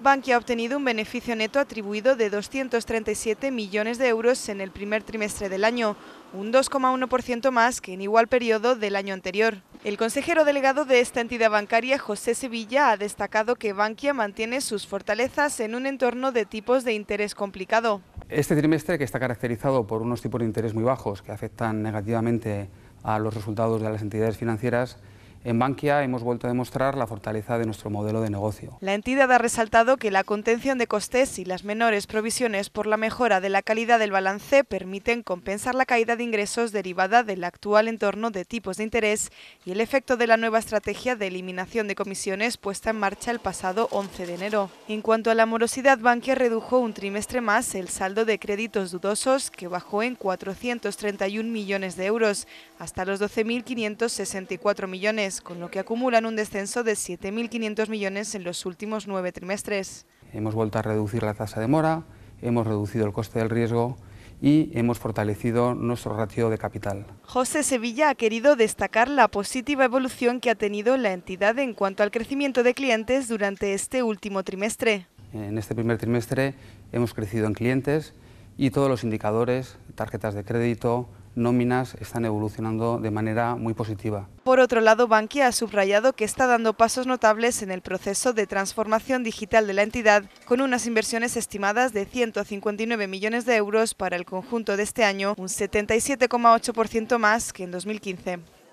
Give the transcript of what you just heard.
Bankia ha obtenido un beneficio neto atribuido de 237 millones de euros en el primer trimestre del año, un 2,1% más que en igual periodo del año anterior. El consejero delegado de esta entidad bancaria, José Sevilla, ha destacado que Bankia mantiene sus fortalezas en un entorno de tipos de interés complicado. Este trimestre, que está caracterizado por unos tipos de interés muy bajos que afectan negativamente a los resultados de las entidades financieras, en Bankia hemos vuelto a demostrar la fortaleza de nuestro modelo de negocio. La entidad ha resaltado que la contención de costes y las menores provisiones por la mejora de la calidad del balance permiten compensar la caída de ingresos derivada del actual entorno de tipos de interés y el efecto de la nueva estrategia de eliminación de comisiones puesta en marcha el pasado 11 de enero. En cuanto a la morosidad, Bankia redujo un trimestre más el saldo de créditos dudosos que bajó en 431 millones de euros hasta los 12.564 millones con lo que acumulan un descenso de 7.500 millones en los últimos nueve trimestres. Hemos vuelto a reducir la tasa de mora, hemos reducido el coste del riesgo y hemos fortalecido nuestro ratio de capital. José Sevilla ha querido destacar la positiva evolución que ha tenido la entidad en cuanto al crecimiento de clientes durante este último trimestre. En este primer trimestre hemos crecido en clientes y todos los indicadores, tarjetas de crédito, nóminas están evolucionando de manera muy positiva. Por otro lado, Bankia ha subrayado que está dando pasos notables en el proceso de transformación digital de la entidad, con unas inversiones estimadas de 159 millones de euros para el conjunto de este año, un 77,8% más que en 2015.